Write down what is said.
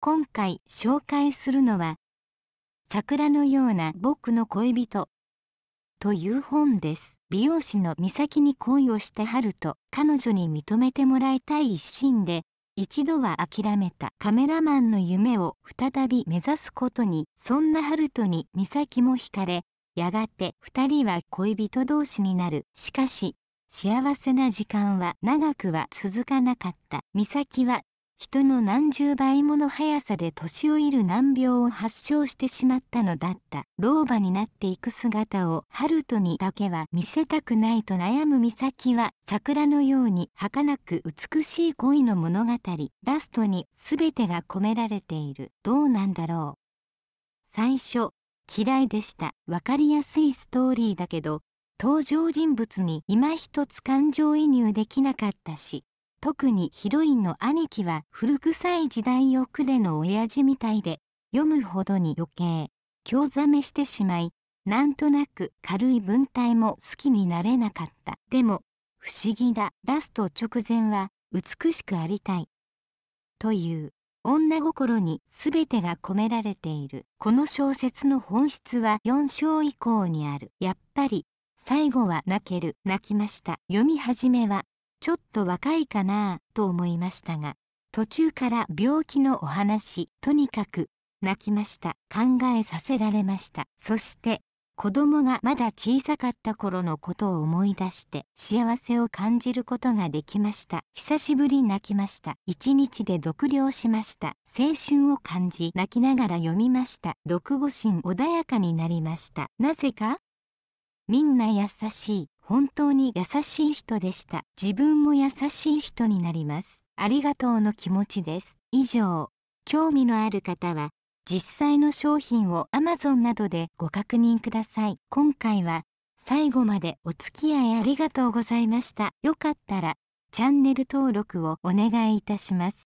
今回紹介するのは「桜のような僕の恋人」という本です。美容師の美咲に恋をした春と彼女に認めてもらいたい一心で一度は諦めたカメラマンの夢を再び目指すことにそんな春とに美咲も惹かれやがて2人は恋人同士になるしかし幸せな時間は長くは続かなかった美咲は人の何十倍もの速さで年老いる難病を発症してしまったのだった老婆になっていく姿をル人にだけは見せたくないと悩む美咲は桜のように儚く美しい恋の物語ラストに全てが込められているどうなんだろう最初嫌いでした分かりやすいストーリーだけど登場人物に今一つ感情移入できなかったし特にヒロインの兄貴は古臭い時代遅れの親父みたいで読むほどに余計興ざめしてしまいなんとなく軽い文体も好きになれなかったでも不思議だラスト直前は美しくありたいという女心に全てが込められているこの小説の本質は4章以降にあるやっぱり最後は泣ける泣きました読み始めはちょっと若いかなと思いましたが途中から病気のお話とにかく泣きました考えさせられましたそして子供がまだ小さかった頃のことを思い出して幸せを感じることができました久しぶり泣きました一日で読了しました青春を感じ泣きながら読みました読後心穏やかになりましたなぜかみんな優しい本当に優しい人でした自分も優しい人になりますありがとうの気持ちです以上興味のある方は実際の商品を Amazon などでご確認ください今回は最後までお付き合いありがとうございましたよかったらチャンネル登録をお願いいたします